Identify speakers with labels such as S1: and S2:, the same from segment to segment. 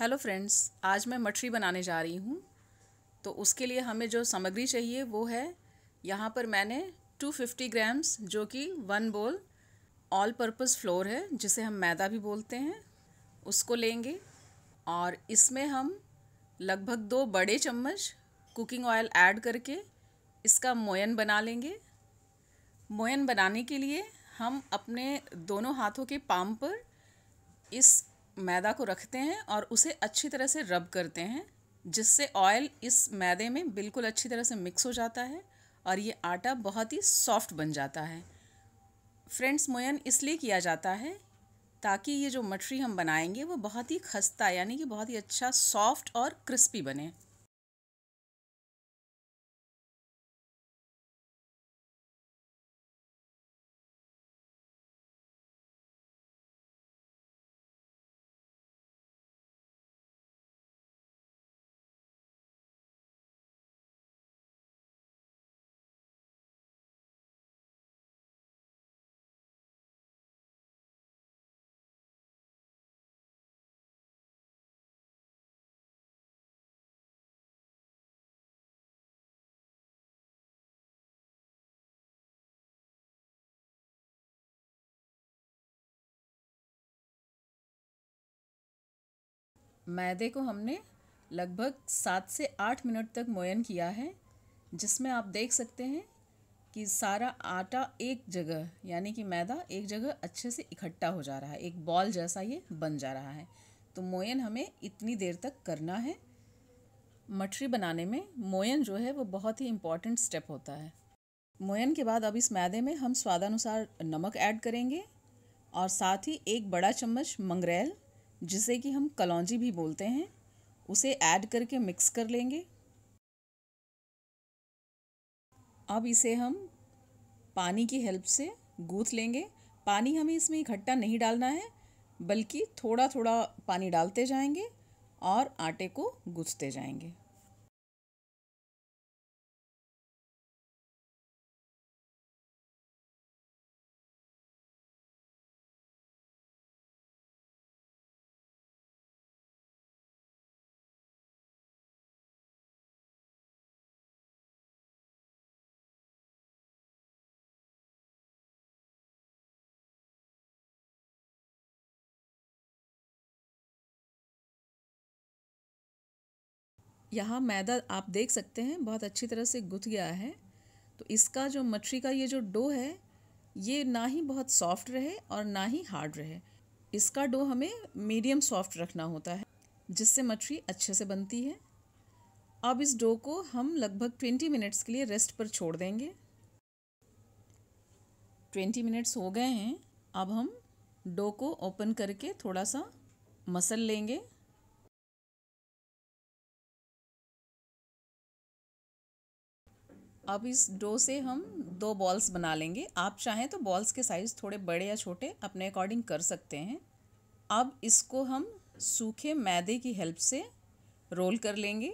S1: hello friends आज मैं मठरी बनाने जा रही हूँ तो उसके लिए हमें जो
S2: सामग्री चाहिए वो है यहाँ पर मैंने 250 ग्राम्स जो कि वन बोल ऑल पर्पस फ्लोर है जिसे हम मैदा भी बोलते हैं उसको लेंगे और इसमें हम लगभग दो बड़े चम्मच कुकिंग ऑयल ऐड करके इसका मोयन बना लेंगे मोयन बनाने के लिए हम अपने दोनों हाथों के पाम पर इस मैदा को रखते हैं और उसे अच्छी तरह से रब करते हैं जिससे ऑयल इस मैदे में बिल्कुल अच्छी तरह से मिक्स हो जाता है और ये आटा बहुत ही सॉफ्ट बन जाता है फ्रेंड्स मोयन इसलिए किया जाता है ताकि ये जो मठरी हम बनाएंगे वो बहुत ही खस्ता
S1: यानी कि बहुत ही अच्छा सॉफ्ट और क्रिस्पी बने मैदे को हमने लगभग सात से आठ मिनट तक मोयन किया है
S2: जिसमें आप देख सकते हैं कि सारा आटा एक जगह यानी कि मैदा एक जगह अच्छे से इकट्ठा हो जा रहा है एक बॉल जैसा ये बन जा रहा है तो मोयन हमें इतनी देर तक करना है मठरी बनाने में मोयन जो है वो बहुत ही इम्पॉर्टेंट स्टेप होता है मोयन के बाद अब इस मैदे में हम स्वादानुसार नमक ऐड करेंगे और साथ ही एक बड़ा चम्मच मंगरेल जिसे कि हम कलौजी भी बोलते हैं उसे ऐड करके मिक्स कर लेंगे अब इसे हम पानी की हेल्प से गूथ लेंगे पानी हमें इसमें इकट्ठा नहीं डालना है बल्कि थोड़ा थोड़ा पानी डालते जाएंगे
S1: और आटे को गूँथते जाएंगे यहाँ मैदा आप देख सकते हैं बहुत अच्छी तरह
S2: से गुथ गया है तो इसका जो मछली का ये जो डो है ये ना ही बहुत सॉफ्ट रहे और ना ही हार्ड रहे इसका डो हमें मीडियम सॉफ्ट रखना होता है जिससे मछली अच्छे से बनती है अब इस डो को हम लगभग ट्वेंटी मिनट्स के लिए रेस्ट पर छोड़ देंगे ट्वेंटी मिनट्स हो गए
S1: हैं अब हम डो को ओपन करके थोड़ा सा मसल लेंगे अब इस डो से हम दो बॉल्स बना लेंगे आप चाहें तो बॉल्स के साइज़
S2: थोड़े बड़े या छोटे अपने अकॉर्डिंग कर सकते हैं अब इसको हम सूखे मैदे की हेल्प से रोल कर लेंगे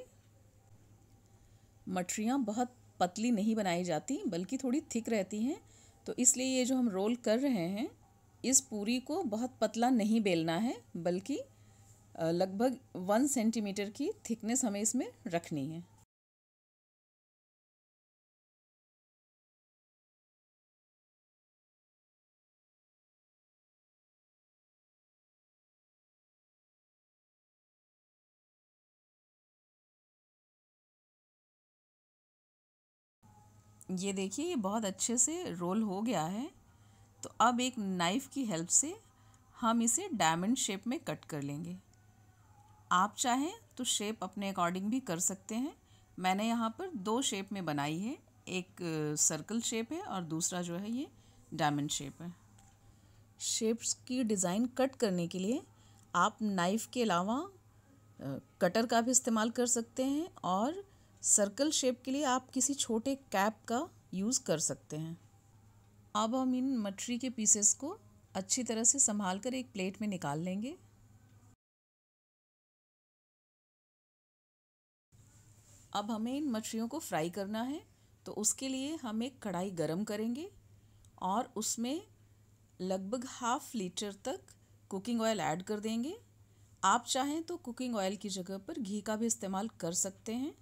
S2: मठरियाँ बहुत पतली नहीं बनाई जाती बल्कि थोड़ी थिक रहती हैं तो इसलिए ये जो हम रोल कर रहे हैं इस पूरी को बहुत पतला नहीं बेलना है बल्कि लगभग
S1: वन सेंटीमीटर की थिकनेस हमें इसमें रखनी है ये देखिए ये बहुत अच्छे से रोल हो गया है तो अब
S2: एक नाइफ़ की हेल्प से हम इसे डायमंड शेप में कट कर लेंगे आप चाहें तो शेप अपने अकॉर्डिंग भी कर सकते हैं मैंने यहाँ पर दो शेप में बनाई है एक सर्कल शेप है और दूसरा जो है ये डायमंड शेप है शेप्स की डिज़ाइन कट करने के लिए आप नाइफ़ के अलावा कटर का भी इस्तेमाल कर सकते हैं और सर्कल शेप के लिए आप किसी छोटे कैप का यूज़ कर सकते हैं अब हम इन मटरी के पीसेस को अच्छी तरह से संभाल कर एक प्लेट में निकाल लेंगे अब हमें इन मछलियों को फ्राई करना है तो उसके लिए हम एक कढ़ाई गरम करेंगे और उसमें लगभग हाफ लीटर तक कुकिंग ऑयल ऐड कर देंगे आप चाहें तो कुकिंग ऑयल की जगह पर घी का भी इस्तेमाल कर सकते हैं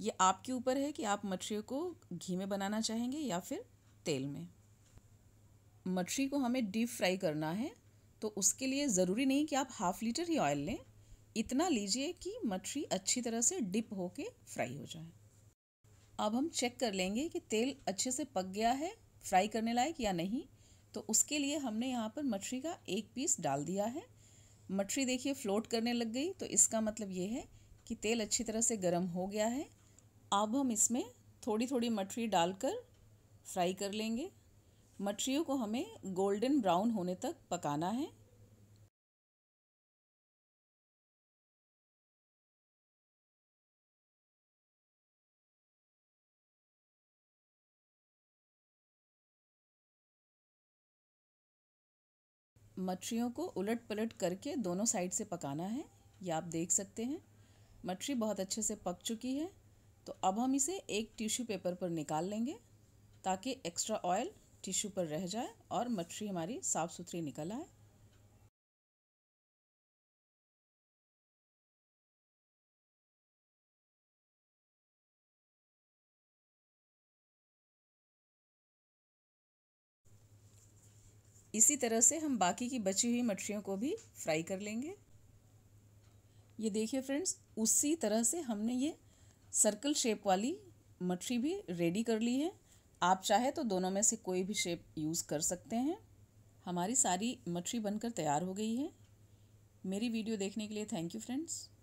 S2: ये आपके ऊपर है कि आप मछली को घी में बनाना चाहेंगे या फिर तेल में मछली को हमें डीप फ्राई करना है तो उसके लिए ज़रूरी नहीं कि आप हाफ लीटर ही ऑयल लें इतना लीजिए कि मछली अच्छी तरह से डिप होके फ्राई हो जाए अब हम चेक कर लेंगे कि तेल अच्छे से पक गया है फ्राई करने लायक या नहीं तो उसके लिए हमने यहाँ पर मछली का एक पीस डाल दिया है मछली देखिए फ्लोट करने लग गई तो इसका मतलब ये है कि तेल अच्छी तरह से गर्म हो गया है अब हम इसमें थोड़ी थोड़ी मठरी डालकर फ्राई कर लेंगे मठरियों को हमें
S1: गोल्डन ब्राउन होने तक पकाना है मछलियों को उलट पलट करके दोनों साइड से पकाना है
S2: ये आप देख सकते हैं मछली बहुत अच्छे से पक चुकी है तो अब हम इसे एक टिश्यू पेपर पर निकाल लेंगे ताकि एक्स्ट्रा ऑयल टिश्यू पर रह जाए और मछली
S1: हमारी साफ़ सुथरी निकल आए इसी तरह से हम बाकी की बची हुई मछलियों को भी फ्राई कर लेंगे
S2: ये देखिए फ्रेंड्स उसी तरह से हमने ये सर्कल शेप वाली मछली भी रेडी कर ली है आप चाहे तो दोनों में से कोई भी शेप यूज़ कर सकते हैं
S1: हमारी सारी मछली बनकर तैयार हो गई है मेरी वीडियो देखने के लिए थैंक यू फ्रेंड्स